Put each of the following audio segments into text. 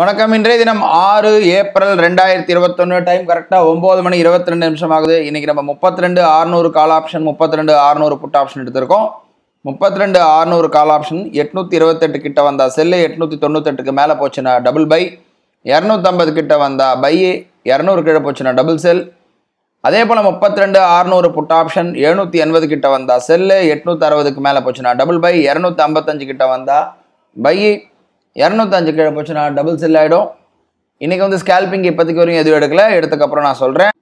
வணக்கம் இன்றைய தினம் ஆறு ஏப்ரல் ரெண்டாயிரத்தி இருபத்தொன்று டைம் கரெக்டாக ஒம்பது மணி இருபத்தி ரெண்டு நிமிஷம் ஆகுது இன்றைக்கி நம்ம முப்பத்தி ரெண்டு ஆறுநூறு கால் ஆப்ஷன் முப்பத்தி ரெண்டு ஆறுநூறு புட் ஆப்ஷன் எடுத்திருக்கோம் முப்பத்தி ரெண்டு ஆறுநூறு கால் ஆப்ஷன் எட்நூற்றி இருபத்தெட்டு கிட்ட வந்தால் செல்லு எட்நூற்றி தொண்ணூத்தெட்டுக்கு மேலே போச்சுன்னா டபுள் பை இரநூத்தம்பது கிட்ட வந்தால் பை இரநூறு கீழே போச்சுன்னா டபுள் செல் அதே போல் முப்பத்தி ரெண்டு ஆறுநூறு புட் ஆப்ஷன் எழுநூற்றி எண்பது கிட்ட வந்தால் செல்லு எட்நூற்றி அறுபதுக்கு மேலே போச்சுன்னா டபுள் பை இரநூத்தி ஐம்பத்தஞ்சு கிட்ட வந்தால் பை இரநூத்தஞ்சு கீழே போச்சுன்னா டபுள் செல் ஆகிடும் இன்றைக்கி வந்து ஸ்கேல்பிங் இப்போதைக்கு வரையும் எதுவும் எடுக்கல எடுத்ததுக்கப்புறம் நான் சொல்கிறேன்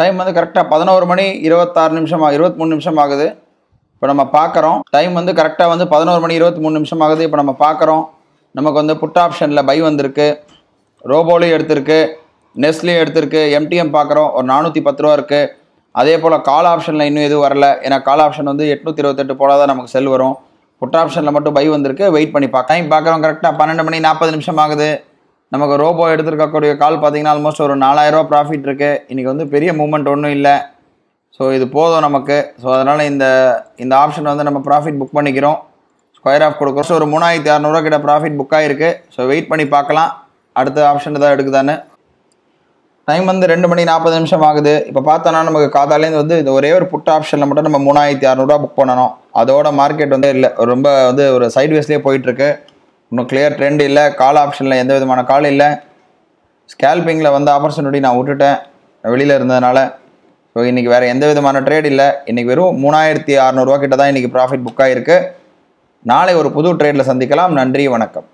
டைம் வந்து கரெக்டாக பதினோரு மணி இருபத்தாறு நிமிஷம் இருபத்தி மூணு நிமிஷம் ஆகுது இப்போ நம்ம பார்க்குறோம் டைம் வந்து கரெக்டாக வந்து பதினோரு மணி இருபத்தி மூணு நிமிஷம் ஆகுது இப்போ நம்ம பார்க்குறோம் நமக்கு வந்து புட் ஆப்ஷனில் பை வந்திருக்கு ரோபோலையும் எடுத்திருக்கு நெஸ்ட்லேயும் எடுத்திருக்கு எம்டிஎம் பார்க்குறோம் ஒரு நானூற்றி பத்து ரூபா இருக்குது அதே போல் கால் ஆப்ஷனில் இன்னும் எதுவும் வரல ஏன்னா கால் ஆப்ஷன் வந்து எட்நூற்றி இருபத்தெட்டு போல தான் நமக்கு செல் வரும் புட் ஆப்ஷனில் மட்டும் பை வந்திருக்கு வெயிட் பண்ணி பார்க்க டைம் பார்க்குறோம் கரெக்டாக பன்னெண்டு மணி நாற்பது நிமிஷம் ஆகுது நமக்கு ரோபோ எடுத்துருக்கக்கூடிய கால் பார்த்தீங்கன்னா ஆல்மோஸ்ட் ஒரு ரூபா ப்ராஃபிட் இருக்குது இன்றைக்கி வந்து பெரிய மூமெண்ட் ஒன்றும் இல்லை ஸோ இது போதும் நமக்கு ஸோ அதனால் இந்த இந்த ஆப்ஷன் வந்து நம்ம ப்ராஃபிட் புக் பண்ணிக்கிறோம் ஸ்கொயர் ஆஃப் கொடுக்குறோம் ஸோ ஒரு மூணாயிரத்தி அறநூறுவா கிட்ட ப்ராஃபிட் புக் ஆகிருக்கு ஸோ வெயிட் பண்ணி பார்க்கலாம் அடுத்த ஆப்ஷன் தான் எடுக்குதான்னு டைம் வந்து ரெண்டு மணி நாற்பது நிமிஷம் ஆகுது இப்போ பார்த்தோன்னா நமக்கு காத்தாலேருந்து வந்து இந்த ஒரே ஒரு புட் ஆப்ஷனில் மட்டும் நம்ம மூணாயிரத்தி அறநூறுவா புக் பண்ணணும் அதோட மார்க்கெட் வந்து இல்லை ரொம்ப வந்து ஒரு சைட்வேஸ்லேயே போயிட்டுருக்கு இன்னும் கிளியர் ட்ரெண்ட் இல்லை கால் ஆப்ஷனில் எந்த விதமான கால் இல்லை ஸ்கேல்பிங்கில் வந்து ஆப்பர்ச்சுனிட்டி நான் விட்டுட்டேன் வெளியில் இருந்ததுனால ஸோ இன்றைக்கி வேறு எந்த விதமான ட்ரேட் இல்லை இன்றைக்கி வெறும் மூணாயிரத்தி அறநூறுவா கிட்ட தான் இன்றைக்கி ப்ராஃபிட் புக் ஆகிருக்கு நாளை ஒரு புது ட்ரேடில் சந்திக்கலாம் நன்றி வணக்கம்